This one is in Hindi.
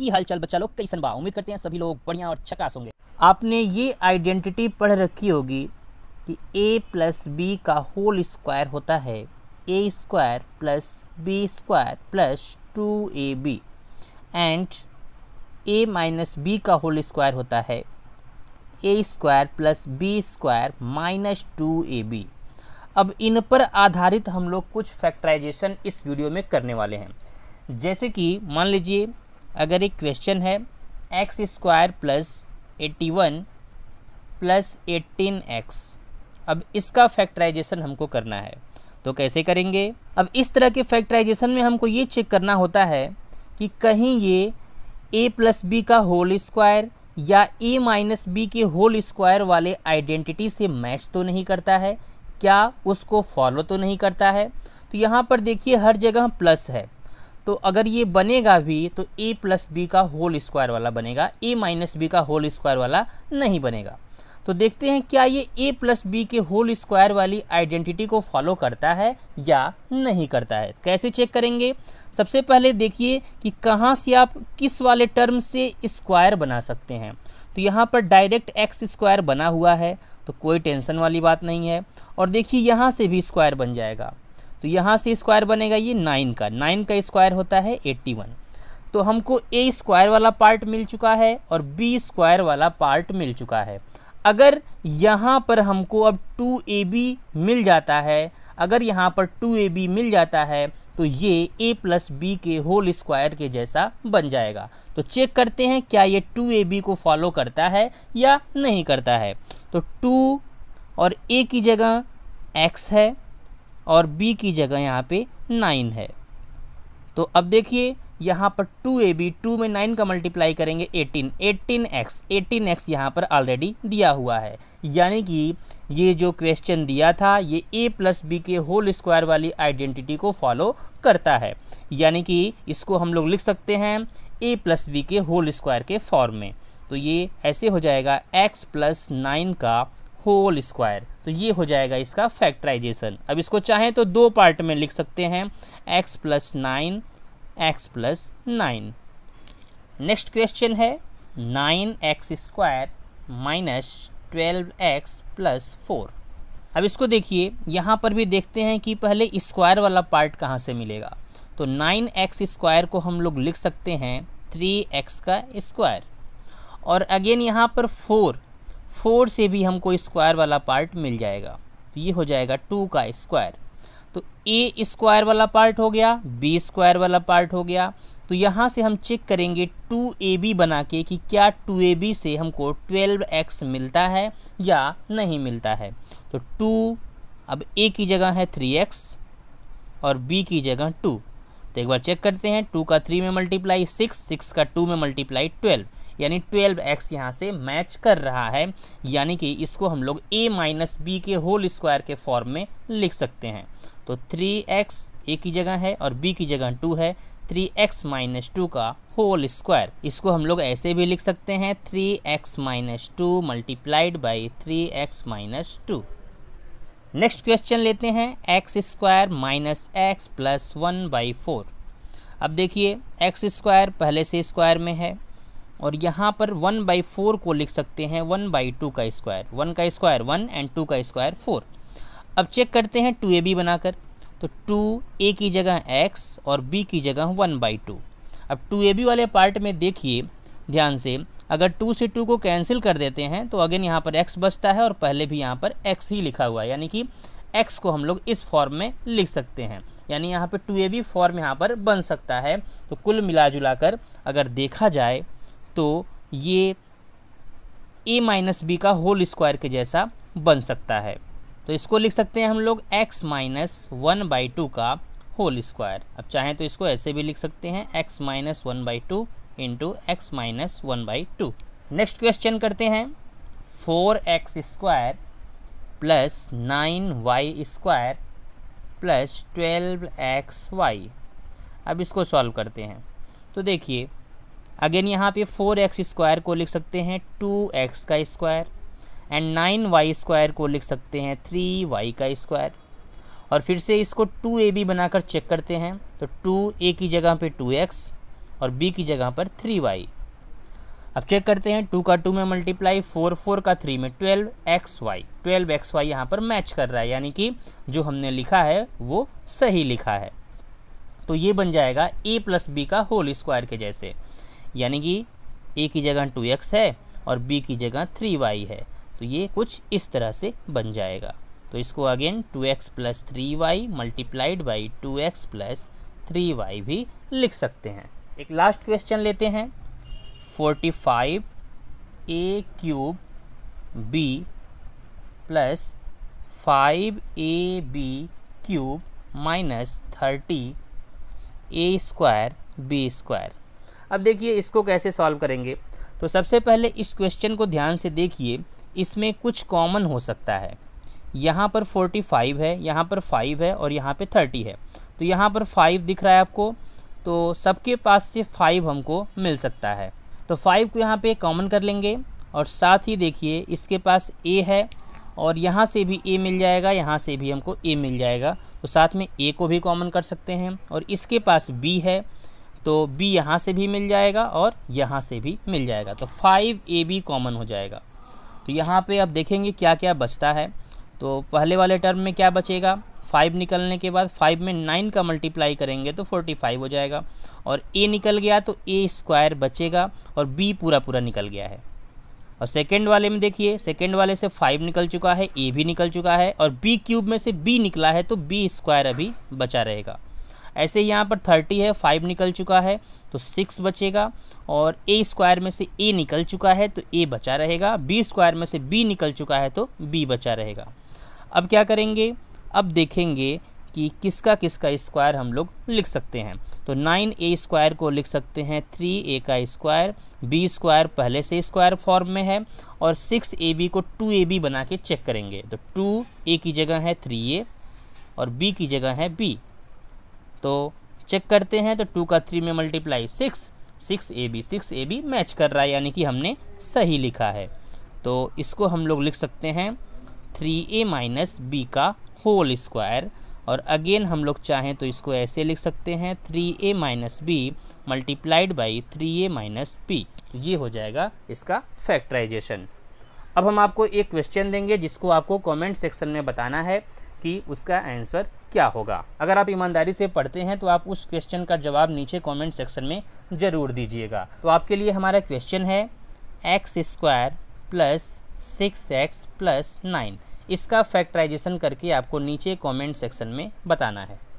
की हलचल बच्चा लोग कैसन बा उम्मीद करते हैं सभी लोग बढ़िया और छकास होंगे आपने ये आइडेंटिटी पढ़ रखी होगी कि ए प्लस बी का होल स्क्वायर होता है A square plus B square plus two A B and A minus B का होल स्क्वायर होता है A square plus B square minus two A B अब इन पर आधारित हम लोग कुछ फैक्टराइजेशन इस वीडियो में करने वाले हैं जैसे कि मान लीजिए अगर एक क्वेश्चन है x square plus eighty one plus eighteen X अब इसका फैक्टराइजेशन हमको करना है तो कैसे करेंगे अब इस तरह के फैक्टराइजेशन में हमको ये चेक करना होता है कि कहीं ये ए प्लस बी का होल स्क्वायर या ए माइनस बी के होल स्क्वायर वाले आइडेंटिटी से मैच तो नहीं करता है क्या उसको फॉलो तो नहीं करता है तो यहाँ पर देखिए हर जगह प्लस है तो अगर ये बनेगा भी तो ए प्लस बी का होल स्क्वायर वाला बनेगा ए माइनस बी का होल स्क्वायर वाला नहीं बनेगा तो देखते हैं क्या ये ए प्लस बी के होल स्क्वायर वाली आइडेंटिटी को फॉलो करता है या नहीं करता है कैसे चेक करेंगे सबसे पहले देखिए कि कहाँ से आप किस वाले टर्म से स्क्वायर बना सकते हैं तो यहाँ पर डायरेक्ट एक्स स्क्वायर बना हुआ है तो कोई टेंशन वाली बात नहीं है और देखिए यहाँ से भी स्क्वायर बन जाएगा तो यहाँ से स्क्वायर बनेगा ये नाइन का नाइन का स्क्वायर होता है एट्टी वन तो हमको ए स्क्वायर वाला पार्ट मिल चुका है और बी स्क्वायर वाला पार्ट मिल चुका है अगर यहाँ पर हमको अब टू ए बी मिल जाता है अगर यहाँ पर टू ए बी मिल जाता है तो ये ए प्लस बी के होल स्क्वायर के जैसा बन जाएगा तो चेक करते हैं क्या ये टू ए बी को फॉलो करता है या नहीं करता है तो टू और ए की जगह एक्स है और बी की जगह यहाँ पे नाइन है तो अब देखिए यहाँ पर टू ए बी टू में नाइन का मल्टीप्लाई करेंगे eighteen eighteen X eighteen X यहाँ पर ऑलरेडी दिया हुआ है यानी कि ये जो क्वेश्चन दिया था ये ए प्लस बी के होल स्क्वायर वाली आइडेंटिटी को फॉलो करता है यानी कि इसको हम लोग लिख सकते हैं ए प्लस बी के होल स्क्वायर के फॉर्म में तो ये ऐसे हो जाएगा एक्स प्लस नाइन का होल स्क्वायर तो ये हो जाएगा इसका फैक्टराइजेशन अब इसको चाहें तो दो पार्ट में लिख सकते हैं X plus nine X plus nine next question है nine X square minus twelve X plus four अब इसको देखिए यहाँ पर भी देखते हैं कि पहले स्क्वायर वाला पार्ट कहाँ से मिलेगा तो नाइन एक्स स्क्वायर को हम लोग लिख सकते हैं थ्री एक्स का स्क्वायर और अगेन यहाँ पर फोर फोर से भी हमको स्क्वायर वाला पार्ट मिल जाएगा तो ये हो जाएगा टू का स्क्वायर तो ए स्क्वायर वाला पार्ट हो गया बी स्क्वायर वाला पार्ट हो गया तो यहाँ से हम चेक करेंगे टू ए बी बना के कि क्या टू ए बी से हमको ट्वेल्व एक्स मिलता है या नहीं मिलता है तो टू अब ए की जगह है थ्री एक्स और बी की जगह टू तो एक बार चेक करते हैं टू का थ्री में मल्टीप्लाई सिक्स सिक्स का टू में मल्टीप्लाई ट्वेल्व यानी ट्वेल्व एक्स यहाँ से मैच कर रहा है यानी कि इसको हम लोग ए माइनस बी के होल स्क्वायर के फॉर्म में लिख सकते हैं तो थ्री एक्स ए की जगह है और बी की जगह टू है थ्री एक्स माइनस टू का होल स्क्वायर इसको हम लोग ऐसे भी लिख सकते हैं three x minus two multiplied by three x minus two next question लेते हैं x square minus x plus one by four अब देखिए एक्स स्क्वायर पहले से स्क्वायर में है और यहाँ पर वन बाई फोर को लिख सकते हैं वन बाई टू का स्क्वायर वन का स्क्वायर वन एंड टू का स्क्वायर फोर अब चेक करते हैं टू ए बी बनाकर तो टू ए की जगह एक्स और बी की जगह वन बाई टू अब टू ए बी वाले पार्ट में देखिए ध्यान से अगर टू से टू को कैंसिल कर देते हैं तो अगेन यहाँ पर एक्स बचता है और पहले भी यहाँ पर एक्स ही लिखा हुआ है यानी कि एक्स को हम लोग इस फॉर्म में लिख सकते हैं यानी यहाँ पर टू ए बी फॉर्म यहाँ पर बन सकता है तो कुल मिला जुला कर अगर देखा जाए तो ये ए माइनस बी का होल स्क्वायर के जैसा बन सकता है तो इसको लिख सकते हैं हम लोग x minus one by two का होल स्क्वायर अब चाहें तो इसको ऐसे भी लिख सकते हैं x minus one by two into x minus one by two next question करते हैं four x square plus nine y square plus twelve x y अब इसको सॉल्व करते हैं तो देखिए अगेन यहाँ पे फोर एक्स स्क्वायर को लिख सकते हैं टू एक्स का square and nine y square को लिख सकते हैं थ्री वाई का स्क्वायर और फिर से इसको टू ए बी बनाकर चेक करते हैं तो टू ए की जगह पे टू एक्स और बी की जगह पर थ्री वाई अब चेक करते हैं टू का टू में मल्टीप्लाई फोर फोर का थ्री में twelve x y twelve x y यहाँ पर मैच कर रहा है यानी कि जो हमने लिखा है वो सही लिखा है तो ये बन जाएगा ए प्लस बी का होल स्क्वायर के जैसे यानी कि ए की जगह टू एक्स है और बी की जगह थ्री वाई है तो ये कुछ इस तरह से बन जाएगा तो इसको again two x plus three y multiplied by two x plus three y भी लिख सकते हैं एक लास्ट क्वेश्चन लेते हैं forty five a cube b plus five a b cube minus thirty a square b square अब देखिए इसको कैसे सॉल्व करेंगे तो सबसे पहले इस क्वेश्चन को ध्यान से देखिए इसमें कुछ कॉमन हो सकता है यहाँ पर फोर्टी फाइव है यहाँ पर फाइव है और यहाँ पे थर्टी है तो यहाँ पर फाइव दिख रहा है आपको तो सबके पास से फाइव हमको मिल सकता है तो फाइव को यहाँ पे कॉमन कर लेंगे और साथ ही देखिए इसके पास ए है और यहाँ से भी ए मिल जाएगा यहाँ से भी हमको ए मिल जाएगा तो साथ में ए को भी कॉमन कर सकते हैं और इसके पास बी है तो बी यहाँ से भी मिल जाएगा और यहाँ से भी मिल जाएगा तो फाइव ए बी कॉमन हो जाएगा तो यहाँ पे अब देखेंगे क्या क्या बचता है तो पहले वाले टर्म में क्या बचेगा फाइव निकलने के बाद फाइव में नाइन का मल्टीप्लाई करेंगे तो फोर्टी फाइव हो जाएगा और ए निकल गया तो ए स्क्वायर बचेगा और बी पूरा पूरा निकल गया है और सेकेंड वाले में देखिए सेकेंड वाले से फाइव निकल चुका है ए भी निकल चुका है और बी क्यूब में से बी निकला है तो बी स्क्वायर अभी बचा रहेगा ऐसे यहाँ पर थर्टी है फाइव निकल चुका है तो सिक्स बचेगा और ए स्क्वायर में से ए निकल चुका है तो ए बचा रहेगा बी स्क्वायर में से बी निकल चुका है तो बी बचा रहेगा अब क्या करेंगे अब देखेंगे कि किसका किसका स्क्वायर हम लोग लिख सकते हैं तो नाइन ए स्क्वायर को लिख सकते हैं थ्री ए का स्क्वायर बी स्क्वायर पहले से स्क्वायर फॉर्म में है और सिक्स ए बी को टू ए बी बना के चेक करेंगे तो टू ए की जगह है थ्री ए और बी की जगह है बी तो चेक करते हैं तो टू का थ्री में multiply six six a b six a b match कर रहा है यानी कि हमने सही लिखा है तो इसको हम लोग लिख सकते हैं थ्री ए माइनस बी का होल स्क्वायर और अगेन हम लोग चाहें तो इसको ऐसे लिख सकते हैं three a minus b multiplied by three a minus b ये हो जाएगा इसका फैक्टराइजेशन अब हम आपको एक क्वेश्चन देंगे जिसको आपको कमेंट सेक्शन में बताना है कि उसका आंसर क्या होगा अगर आप ईमानदारी से पढ़ते हैं तो आप उस क्वेश्चन का जवाब नीचे कमेंट सेक्शन में ज़रूर दीजिएगा तो आपके लिए हमारा क्वेश्चन है x square plus six x plus nine इसका फैक्टराइजेशन करके आपको नीचे कमेंट सेक्शन में बताना है